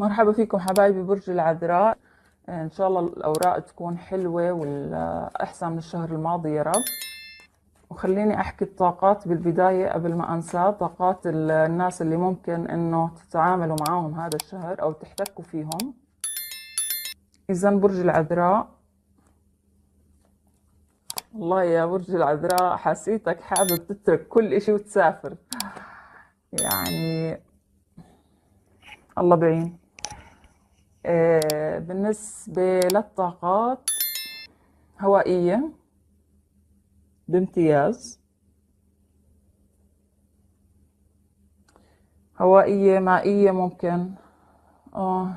مرحبا فيكم حبايبي برج العذراء آه، ان شاء الله الاوراق تكون حلوه والاحسن من الشهر الماضي يا رب وخليني احكي الطاقات بالبدايه قبل ما انسى طاقات الناس اللي ممكن انه تتعاملوا معاهم هذا الشهر او تحتكوا فيهم اذا برج العذراء والله يا برج العذراء حسيتك حابب تترك كل اشي وتسافر يعني الله بعين آه، بالنسبة للطاقات هوائية بامتياز هوائية مائية ممكن آه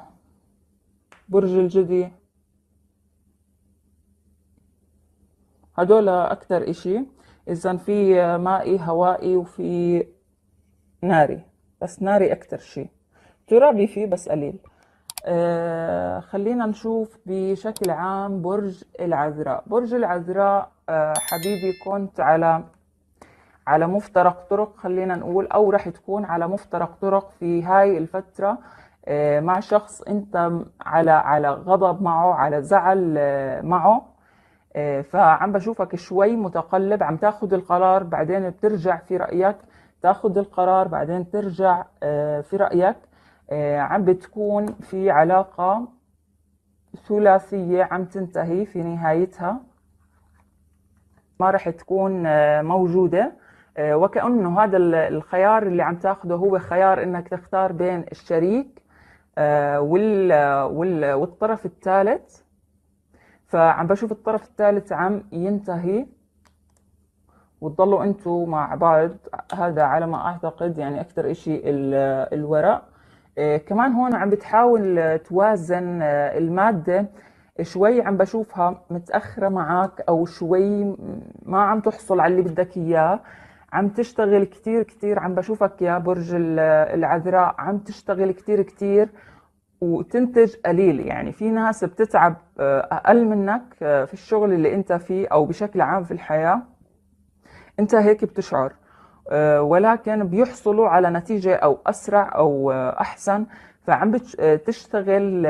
برج الجدي هدول أكتر إشي إذا في مائي هوائي وفي ناري بس ناري أكتر شي ترابي فيه بس قليل آه، خلينا نشوف بشكل عام برج العذراء برج العذراء آه، حبيبي كنت على على مفترق طرق خلينا نقول او راح تكون على مفترق طرق في هاي الفتره آه، مع شخص انت على على غضب معه على زعل معه فعم بشوفك شوي متقلب عم تاخذ القرار بعدين بترجع في رايك تاخذ القرار بعدين ترجع في رايك آه، عم بتكون في علاقة ثلاثية عم تنتهي في نهايتها ما رح تكون آه، موجودة آه، وكأنه هذا الخيار اللي عم تاخده هو خيار انك تختار بين الشريك والطرف الثالث فعم بشوف الطرف الثالث عم ينتهي وتضلوا انتوا مع بعض هذا على ما اعتقد يعني اكثر اشي الورق إيه، كمان هون عم بتحاول آه، توازن آه، المادة شوي عم بشوفها متأخرة معك أو شوي ما عم تحصل على اللي بدك إياه عم تشتغل كتير كتير عم بشوفك يا برج العذراء عم تشتغل كتير كتير وتنتج قليل يعني في ناس بتتعب آه، أقل منك في الشغل اللي أنت فيه أو بشكل عام في الحياة أنت هيك بتشعر آه، ولكن بيحصلوا على نتيجة أو أسرع أو آه، أحسن فعم آه، تشتغل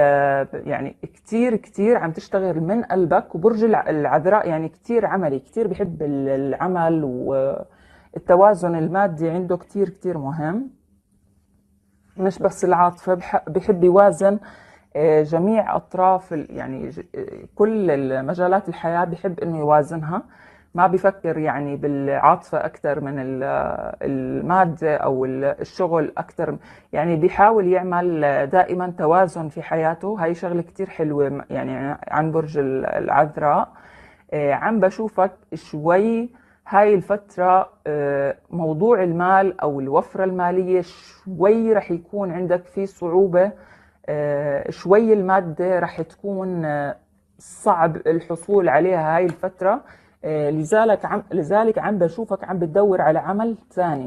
يعني كتير كتير عم تشتغل من قلبك وبرج العذراء يعني كتير عملي كتير بحب العمل والتوازن المادي عنده كتير كتير مهم مش بس العاطفة بحب يوازن جميع أطراف يعني كل مجالات الحياة بحب إنه يوازنها ما بيفكر يعني بالعاطفة أكثر من المادة أو الشغل أكثر يعني بيحاول يعمل دائما توازن في حياته هاي شغلة كتير حلوة يعني عن برج العذراء آه، عم بشوفك شوي هاي الفترة آه، موضوع المال أو الوفرة المالية شوي رح يكون عندك في صعوبة آه، شوي المادة رح تكون صعب الحصول عليها هاي الفترة آه، لذلك عم لذلك عم بشوفك عم بتدور على عمل ثاني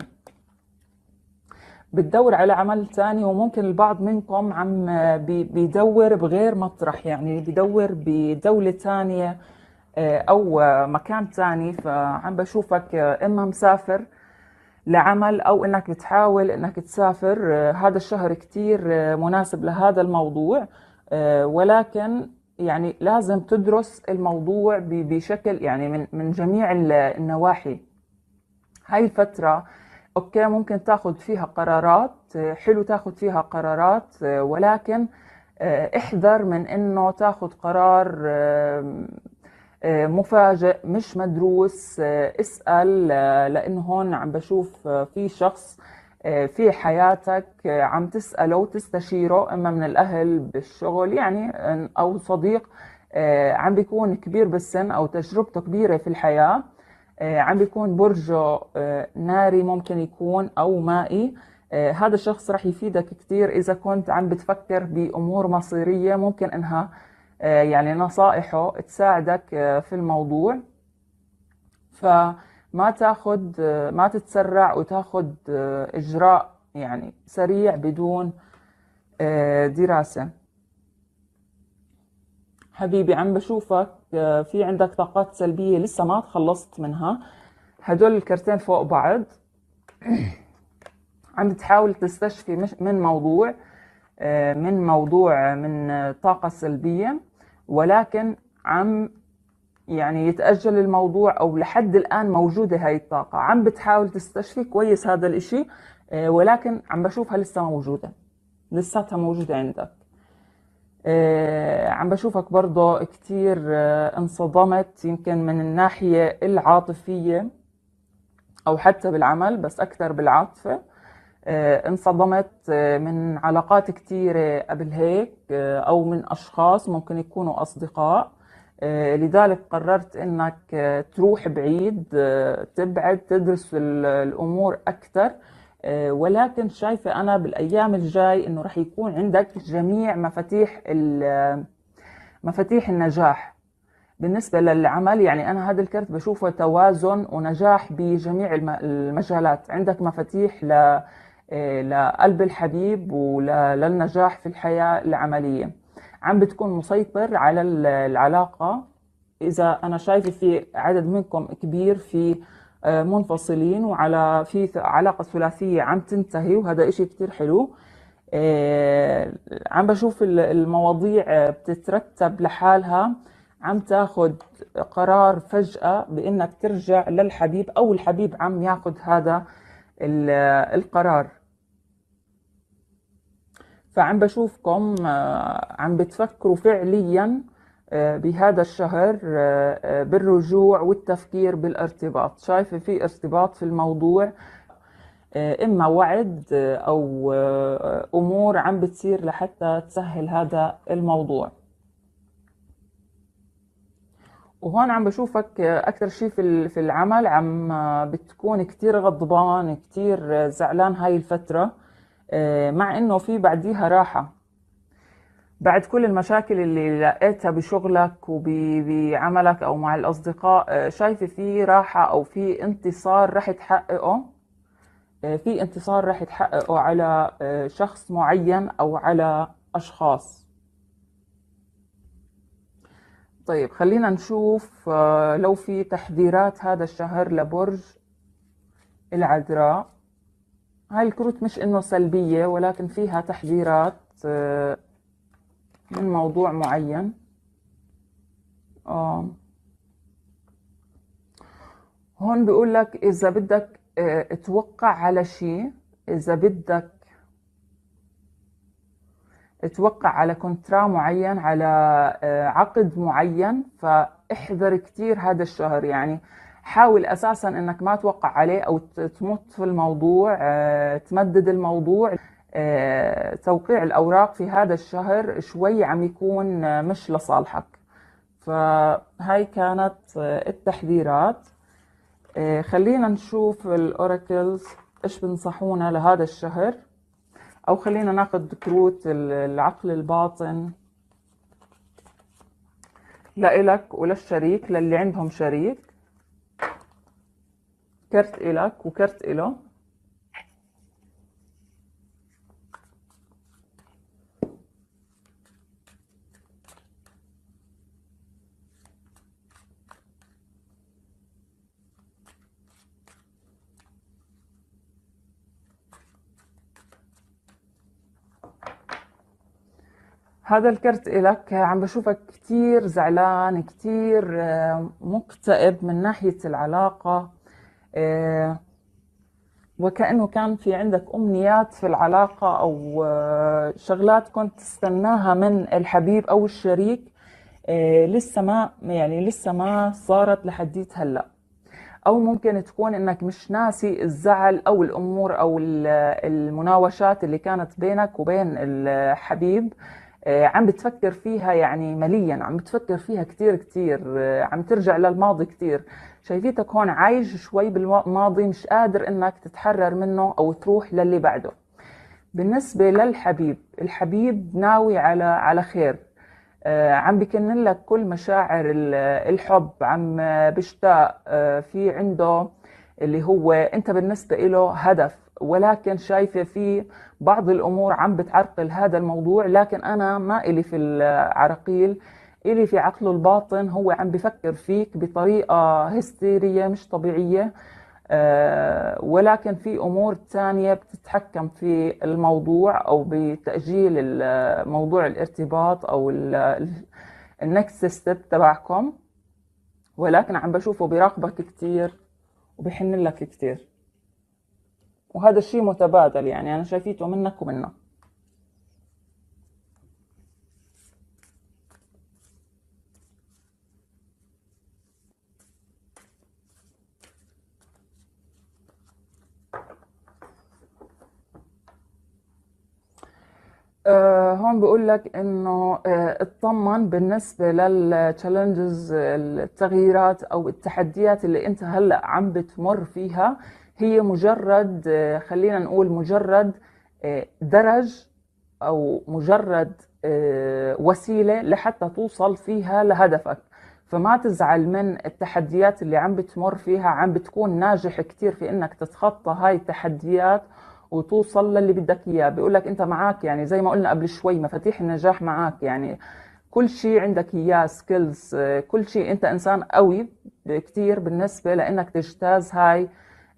بتدور على عمل ثاني وممكن البعض منكم عم آه، بيدور بغير مطرح يعني بيدور بدولة ثانية آه، أو مكان ثاني فعم بشوفك إما مسافر لعمل أو إنك بتحاول إنك تسافر هذا الشهر كتير مناسب لهذا الموضوع ولكن يعني لازم تدرس الموضوع بشكل يعني من من جميع النواحي هاي الفترة اوكي ممكن تاخذ فيها قرارات حلو تاخذ فيها قرارات ولكن آه، احذر من انه تاخذ قرار آه، مفاجئ مش مدروس آه، اسال لانه هون عم بشوف في شخص آه، في حياتك آه، عم تسأله وتستشيره إما من الأهل بالشغل يعني آه، أو صديق عم بيكون كبير بالسن أو تجربته كبيرة في الحياة عم بيكون برجه ناري ممكن يكون أو مائي هذا الشخص رح يفيدك كثير إذا كنت عم بتفكر بأمور مصيرية ممكن إنها يعني نصائحه تساعدك في الموضوع ف ما تاخد ما تتسرع وتاخد آه، اجراء يعني سريع بدون آه، دراسه حبيبي عم بشوفك آه، في عندك طاقات سلبيه لسه ما تخلصت منها هدول الكرتين فوق بعض عم تحاول تستشفي من موضوع من موضوع من طاقه سلبيه ولكن عم يعني يتأجل الموضوع أو لحد الآن موجودة هاي الطاقة عم بتحاول تستشفي كويس هذا الإشي آه، ولكن عم بشوفها لسه موجودة لساتها موجودة عندك آه، عم بشوفك برضه كتير آه، انصدمت يمكن من الناحية العاطفية أو حتى بالعمل بس أكثر بالعاطفة انصدمت من علاقات كتيرة قبل هيك أو من أشخاص ممكن يكونوا أصدقاء آه، لذلك قررت انك آه، تروح بعيد آه، تبعد تدرس الامور اكثر ولكن شايفه انا بالايام الجاي انه راح يكون عندك جميع مفاتيح مفاتيح النجاح بالنسبه للعمل يعني انا هذا الكرت بشوفه توازن ونجاح بجميع المجالات عندك مفاتيح لقلب الحبيب وللنجاح في الحياه العمليه عم بتكون مسيطر على العلاقة إذا أنا شايفة في عدد منكم كبير في آه، منفصلين وعلى في علاقة ثلاثية عم تنتهي وهذا إشي كتير حلو آه، عم بشوف المواضيع آه، بتترتب لحالها عم تاخد قرار فجأة بإنك ترجع للحبيب أو الحبيب عم ياخد هذا القرار فعم بشوفكم آه، عم بتفكروا فعليا آه، بهذا الشهر آه، بالرجوع والتفكير بالارتباط شايفة في ارتباط في الموضوع إما وعد أو أمور عم بتصير لحتى تسهل هذا الموضوع وهون عم بشوفك أكثر شيء في العمل عم بتكون كتير غضبان كتير زعلان هاي الفترة آه، مع انه في بعديها راحه بعد كل المشاكل اللي لقيتها بشغلك وبعملك او مع الاصدقاء آه، شايفه في راحه او في انتصار رح تحققه آه، في انتصار رح تحققه على شخص معين او على اشخاص طيب خلينا نشوف لو في تحذيرات هذا الشهر لبرج العذراء هاي الكروت مش انه سلبية ولكن فيها تحذيرات آه، من موضوع معين آه، هون بيقول لك اذا بدك آه، توقع على شيء اذا بدك توقع على كونترا معين على عقد معين فاحذر كتير هذا الشهر يعني حاول اساسا انك ما توقع عليه او تمط في الموضوع آه، تمدد الموضوع آه، توقيع الاوراق في هذا الشهر شوي عم يكون آه، مش لصالحك فهاي كانت التحذيرات خلينا نشوف الاوراكلز ايش بنصحونا لهذا الشهر او خلينا ناخذ كروت العقل الباطن لإلك وللشريك للي عندهم شريك كرت إلك وكرت إله هذا الكرت إلك عم بشوفك كتير زعلان كتير آه، مكتئب من ناحية العلاقة آه، وكأنه كان في عندك أمنيات في العلاقة أو آه، شغلات كنت تستناها من الحبيب أو الشريك آه، لسه ما يعني لسه ما صارت لحديت هلأ أو ممكن تكون إنك مش ناسي الزعل أو الأمور أو المناوشات اللي كانت بينك وبين الحبيب آه، عم بتفكر فيها يعني ماليا عم بتفكر فيها كتير كتير آه، عم ترجع للماضي كتير شايفيتك هون عايش شوي بالماضي مش قادر انك تتحرر منه او تروح للي بعده بالنسبة للحبيب الحبيب ناوي على على خير آه، عم بكن لك كل مشاعر الحب عم بيشتاق في عنده اللي هو انت بالنسبة له هدف ولكن شايفه في بعض الامور عم بتعرقل هذا الموضوع لكن انا ما الي في العراقيل الي في عقله الباطن هو عم بفكر فيك بطريقه هستيريه مش طبيعيه آه، ولكن في امور ثانيه بتتحكم في الموضوع او بتاجيل موضوع الارتباط او النكست ستيب تبعكم ولكن عم بشوفه براقبك كثير وبحن لك كثير وهذا الشيء متبادل يعني أنا شايفيته منك ومنه آه، هون بقول لك انه آه، اطمن بالنسبه للتشالنجز التغييرات او التحديات اللي انت هلا عم بتمر فيها هي مجرد آه، خلينا نقول مجرد آه، درج او مجرد آه، وسيله لحتى توصل فيها لهدفك فما تزعل من التحديات اللي عم بتمر فيها عم بتكون ناجح كثير في انك تتخطى هاي التحديات وتوصل للي بدك اياه بيقول لك انت معك يعني زي ما قلنا قبل شوي مفاتيح النجاح معك يعني كل شيء عندك اياه سكيلز كل شيء انت انسان قوي كثير بالنسبه لانك تجتاز هاي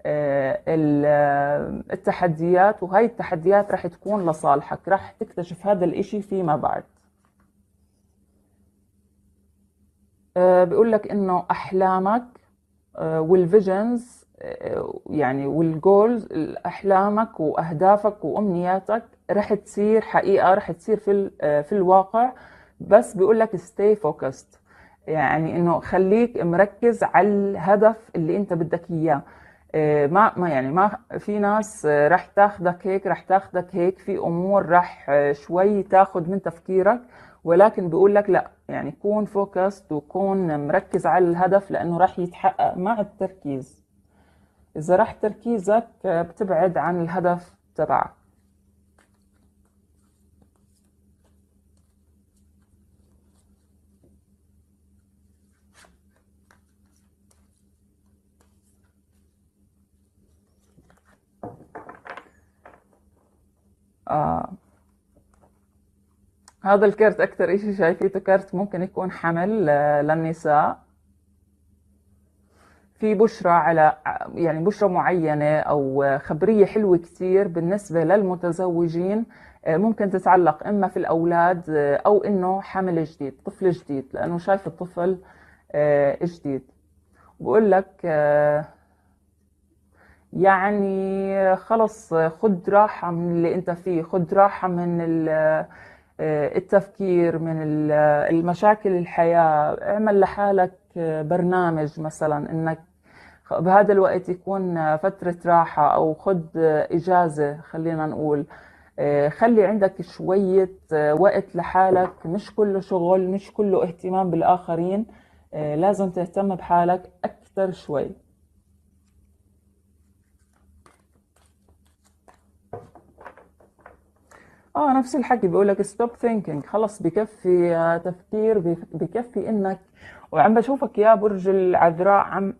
آه، آه، التحديات وهي التحديات رح تكون لصالحك رح تكتشف هذا الإشي فيما بعد آه، بيقول لك إنه أحلامك والفيجنز يعني والجولز أحلامك وأهدافك وأمنياتك رح تصير حقيقة رح تصير في, في الواقع بس بيقول لك stay focused يعني إنه خليك مركز على الهدف اللي أنت بدك إياه آه، ما ما يعني ما في ناس آه، رح تاخدك هيك رح تاخدك هيك في امور رح آه، شوي تاخد من تفكيرك ولكن بقول لك لا يعني كون فوكست وكون مركز على الهدف لانه رح يتحقق مع التركيز اذا رح تركيزك بتبعد عن الهدف تبعك آه هذا الكرت أكثر إشي شايفيته كرت ممكن يكون حمل آه، للنساء في بشرة على يعني بشرة معينة أو خبرية حلوة كثير بالنسبة للمتزوجين آه، ممكن تتعلق إما في الأولاد آه، أو إنه حمل جديد طفل جديد لأنه شايف الطفل جديد بقول لك يعني خلص خد راحة من اللي انت فيه خد راحة من آه، التفكير من المشاكل الحياة اعمل لحالك آه، برنامج مثلا انك بهذا الوقت يكون آه، فترة راحة او خد اجازة خلينا نقول خلي عندك شوية وقت لحالك مش كله شغل مش كله اهتمام بالاخرين لازم تهتم بحالك اكثر شوي اه نفس الحكي بيقول لك ستوب ثينكينج خلص بكفي آه، تفكير بكفي انك وعم بشوفك يا برج العذراء عم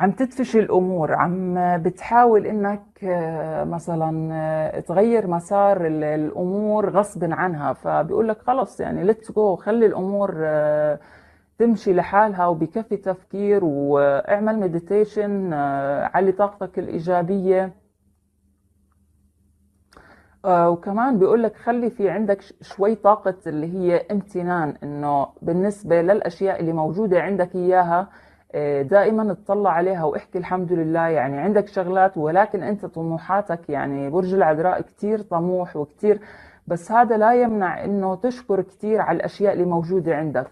عم تدفش الامور عم بتحاول انك آه، مثلا آه، تغير مسار الامور غصب عنها فبيقول لك خلص يعني ليتس جو خلي الامور تمشي لحالها وبكفي تفكير واعمل مديتيشن علي طاقتك الايجابيه آه، وكمان بيقول لك خلي في عندك شوي طاقة اللي هي امتنان انه بالنسبة للاشياء اللي موجودة عندك اياها آه، دائما اطلع عليها واحكي الحمد لله يعني عندك شغلات ولكن انت طموحاتك يعني برج العذراء كتير طموح وكتير بس هذا لا يمنع انه تشكر كتير على الاشياء اللي موجودة عندك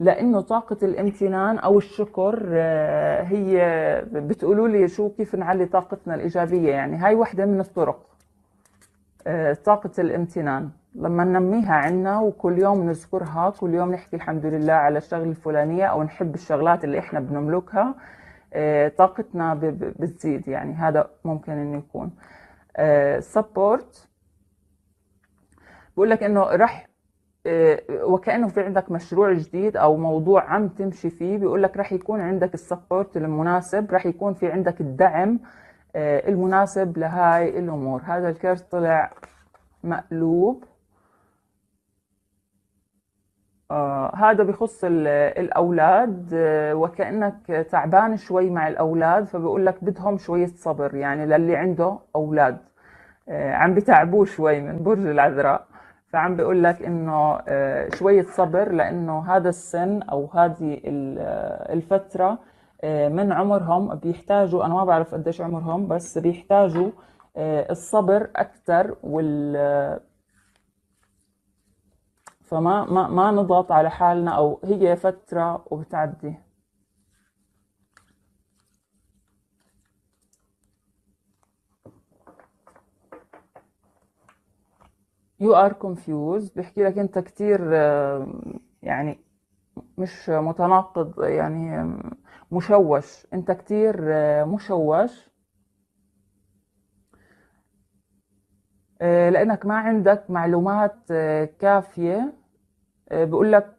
لانه طاقه الامتنان او الشكر آه، هي بتقولوا لي شو كيف نعلي طاقتنا الايجابيه يعني هاي وحده من الطرق آه، طاقه الامتنان لما ننميها عنا وكل يوم نذكرها كل يوم نحكي الحمد لله على الشغله الفلانيه او نحب الشغلات اللي احنا بنملكها آه، طاقتنا بتزيد يعني هذا ممكن انه يكون سبورت بقول لك انه رح آه، وكانه في عندك مشروع جديد او موضوع عم تمشي فيه بيقول لك رح يكون عندك السبورت المناسب رح يكون في عندك الدعم آه، المناسب لهاي الامور هذا الكرت طلع مقلوب آه هذا بخص الأولاد آه وكأنك تعبان شوي مع الأولاد فبقول لك بدهم شوية صبر يعني للي عنده أولاد آه عم بتعبوه شوي من برج العذراء فعم بيقول لك انه آه، شويه صبر لانه هذا السن او هذه آه، الفتره آه، من عمرهم بيحتاجوا انا ما بعرف قديش عمرهم بس بيحتاجوا الصبر اكثر وال فما ما ما نضغط على حالنا او هي فتره وبتعدي you are confused بيحكي لك انت كتير آه، يعني مش متناقض يعني مشوش انت كتير آه، مشوش آه، لانك ما عندك معلومات كافيه بقول لك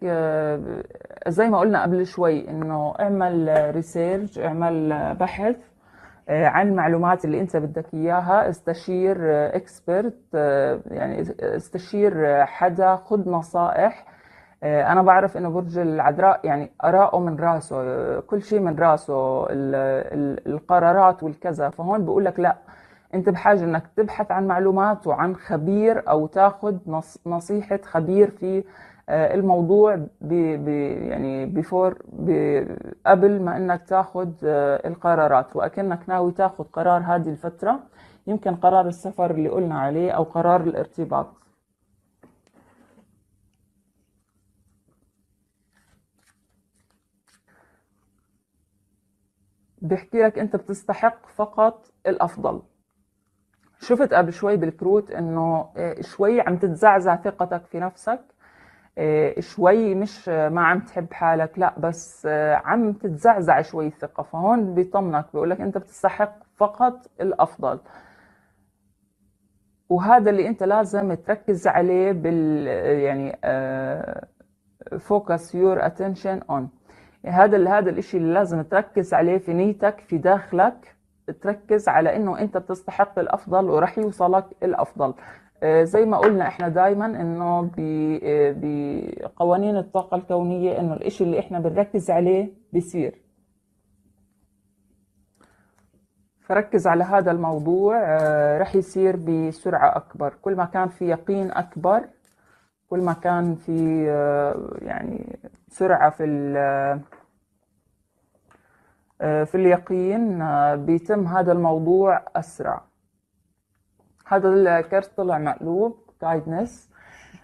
زي ما قلنا قبل شوي انه اعمل ريسيرش اعمل بحث آه، عن المعلومات اللي انت بدك اياها استشير اكسبرت آه، آه، يعني استشير حدا خذ نصائح انا بعرف انه برج العذراء يعني اراءه من راسه كل شيء من راسه القرارات والكذا فهون بقول لك لا انت بحاجه انك تبحث عن معلومات وعن خبير او تاخذ نصيحه خبير في آه، الموضوع ب يعني بفور قبل ما انك تاخذ آه، القرارات واكنك ناوي تاخذ قرار هذه الفتره يمكن قرار السفر اللي قلنا عليه او قرار الارتباط بيحكي لك انت بتستحق فقط الافضل شفت قبل شوي بالكروت انه آه، شوي عم تتزعزع ثقتك في نفسك آه، شوي مش آه، ما عم تحب حالك لا بس عم تتزعزع شوي الثقة فهون بيطمنك بيقولك انت بتستحق فقط الافضل وهذا اللي انت لازم تركز عليه بال يعني فوكس يور اتنشن اون هذا هذا الشيء اللي لازم تركز عليه في نيتك في داخلك تركز على انه انت بتستحق الافضل وراح يوصلك الافضل آه، زي ما قلنا احنا دايما انه آه، بقوانين الطاقة الكونية انه الاشي اللي احنا بنركز عليه بصير فركز على هذا الموضوع آه، رح يصير بسرعة أكبر كل ما كان في يقين أكبر كل ما كان في يعني سرعة في آه، في اليقين آه، بيتم هذا الموضوع أسرع هذا الكرت طلع مقلوب جايدنس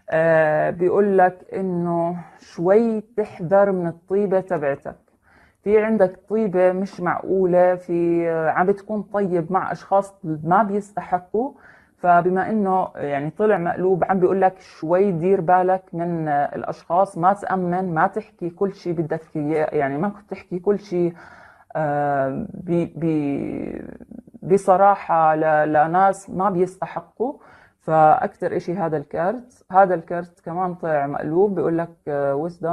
آه، بيقول لك إنه شوي تحذر من الطيبة تبعتك في عندك طيبة مش معقولة في عم بتكون طيب مع أشخاص ما بيستحقوا فبما انه يعني طلع مقلوب عم بيقول لك شوي دير بالك من الاشخاص ما تامن ما تحكي كل شيء بدك اياه يعني ما تحكي كل شيء بصراحة لناس ما بيستحقوا فأكثر إشي هذا الكارت هذا الكارت كمان طلع مقلوب بيقول لك وزدم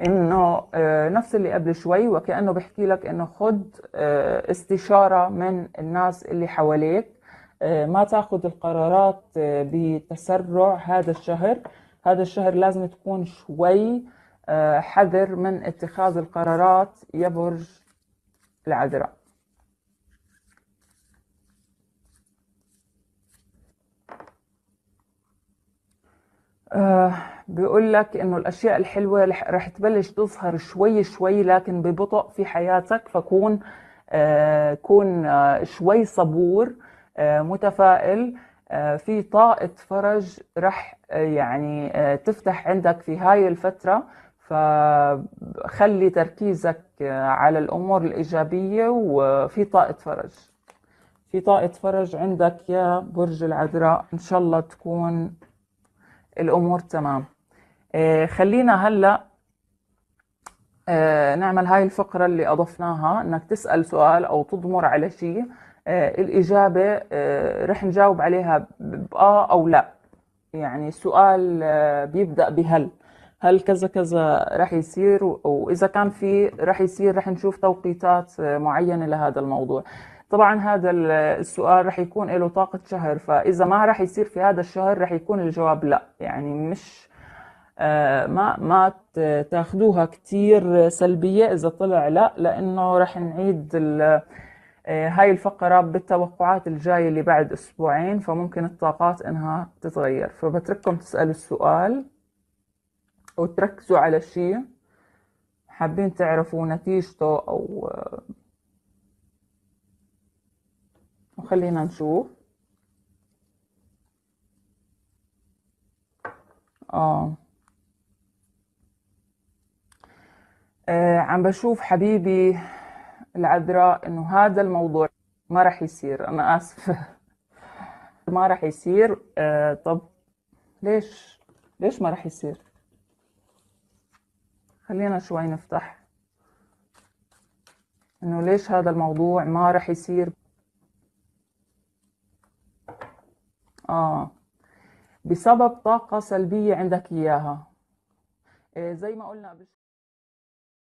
آه، إنه آه، نفس اللي قبل شوي وكأنه بيحكي لك إنه خد آه، استشارة من الناس اللي حواليك ما تاخذ القرارات بتسرع هذا الشهر هذا الشهر لازم تكون شوي حذر من اتخاذ القرارات برج العذراء آه بيقول لك انه الاشياء الحلوه رح تبلش تظهر شوي شوي لكن ببطء في حياتك فكون آه كون آه شوي صبور آه متفائل آه في طاقه فرج رح آه، يعني آه تفتح عندك في هاي الفتره فخلي تركيزك آه، على الأمور الإيجابية وفي طاقة فرج في طاقة فرج عندك يا برج العذراء إن شاء الله تكون الأمور تمام آه، خلينا هلأ آه، نعمل هاي الفقرة اللي أضفناها إنك تسأل سؤال أو تضمر على شيء الإجابة رح نجاوب عليها بآه أو لا يعني سؤال بيبدأ بهل هل كذا كذا رح يصير واذا كان في رح يصير رح نشوف توقيتات معينه لهذا الموضوع طبعا هذا السؤال رح يكون له طاقة شهر فإذا ما رح يصير في هذا الشهر رح يكون الجواب لا يعني مش آه، ما ما تاخذوها كثير سلبية إذا طلع لا لأنه رح نعيد آه، هاي الفقرة بالتوقعات الجاية اللي بعد أسبوعين فممكن الطاقات إنها تتغير فبترككم تسألوا السؤال او تركزوا على شيء حابين تعرفوا نتيجته او آه، وخلينا نشوف اه آه عم بشوف حبيبي العذراء انه هذا الموضوع ما رح يصير انا اسفه ما رح يصير آه طب ليش ليش ما رح يصير خلينا شوي نفتح انه ليش هذا الموضوع ما رح يصير اه بسبب طاقة سلبية عندك اياها إيه زي ما قلنا قبل